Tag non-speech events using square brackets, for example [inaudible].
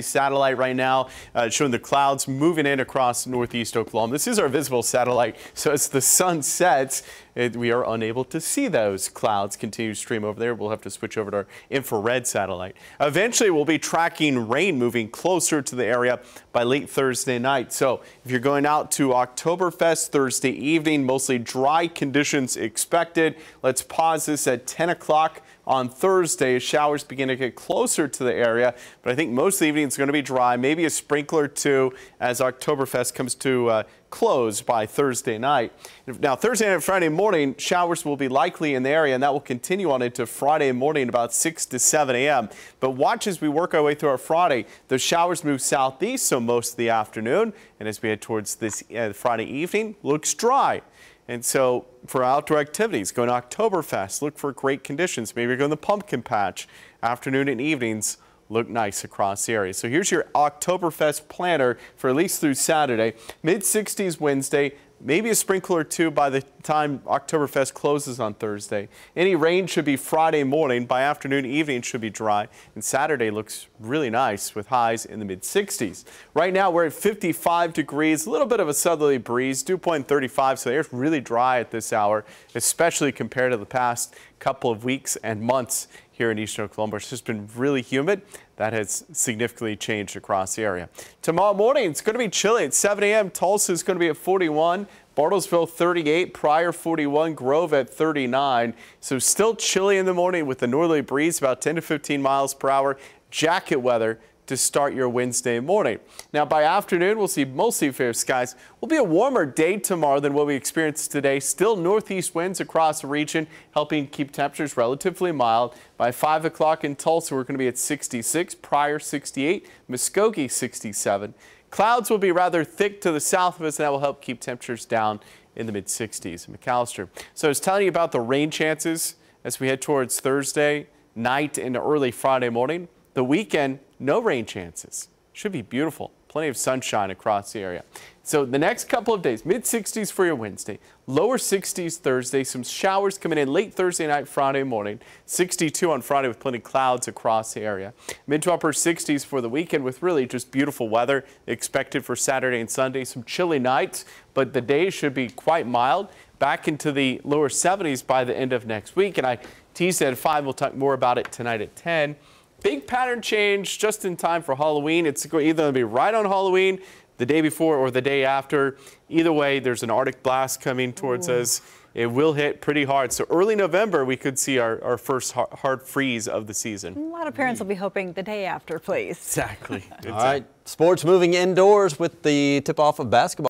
satellite right now, uh, showing the clouds moving in across northeast Oklahoma. This is our visible satellite, so as the sun sets, it, we are unable to see those clouds continue to stream over there. We'll have to switch over to our infrared satellite. Eventually, we'll be tracking rain moving closer to the area by late Thursday night. So if you're going out to Oktoberfest Thursday evening, mostly dry conditions expected. Let's pause this at 10 o'clock on Thursday. Showers begin to get closer to the area, but I think most of the evening it's going to be dry, maybe a sprinkler or two as Oktoberfest comes to uh, close by Thursday night. Now, Thursday night and Friday morning, showers will be likely in the area, and that will continue on into Friday morning about 6 to 7 a.m. But watch as we work our way through our Friday. The showers move southeast, so most of the afternoon, and as we head towards this uh, Friday evening, looks dry. And so for outdoor activities, go to Oktoberfest, look for great conditions. Maybe go in the pumpkin patch. Afternoon and evenings look nice across the area. So here's your Oktoberfest planner for at least through Saturday. Mid 60s Wednesday, maybe a sprinkle or two by the time Oktoberfest closes on Thursday. Any rain should be Friday morning. By afternoon, evening should be dry. And Saturday looks really nice with highs in the mid 60s. Right now, we're at 55 degrees, a little bit of a southerly breeze, dew point 35, so the air's really dry at this hour, especially compared to the past couple of weeks and months here in eastern Columbus. It's just been really humid. That has significantly changed across the area. Tomorrow morning, it's going to be chilly at 7 a.m. Tulsa is going to be at 41, Bartlesville 38, Pryor 41, Grove at 39. So still chilly in the morning with the northerly breeze about 10 to 15 miles per hour. Jacket weather to start your Wednesday morning. Now, by afternoon, we'll see mostly fair skies. Will be a warmer day tomorrow than what we experienced today. Still northeast winds across the region, helping keep temperatures relatively mild. By 5 o'clock in Tulsa, we're going to be at 66, Prior 68, Muskogee 67. Clouds will be rather thick to the south of us, and that will help keep temperatures down in the mid 60s. McAllister. So I was telling you about the rain chances as we head towards Thursday night and early Friday morning. The weekend, no rain chances. Should be beautiful. Plenty of sunshine across the area. So the next couple of days, mid 60s for your Wednesday, lower 60s Thursday, some showers coming in late Thursday night, Friday morning, 62 on Friday with plenty of clouds across the area. Mid to upper 60s for the weekend with really just beautiful weather expected for Saturday and Sunday, some chilly nights, but the days should be quite mild back into the lower 70s by the end of next week. And I teased at 5, we'll talk more about it tonight at 10 big pattern change just in time for Halloween. It's either going to be right on Halloween, the day before, or the day after. Either way, there's an Arctic blast coming towards Ooh. us. It will hit pretty hard. So early November, we could see our, our first hard, freeze of the season. A lot of parents will be hoping the day after, please. Exactly. exactly. [laughs] All right. Sports moving indoors with the tip off of basketball.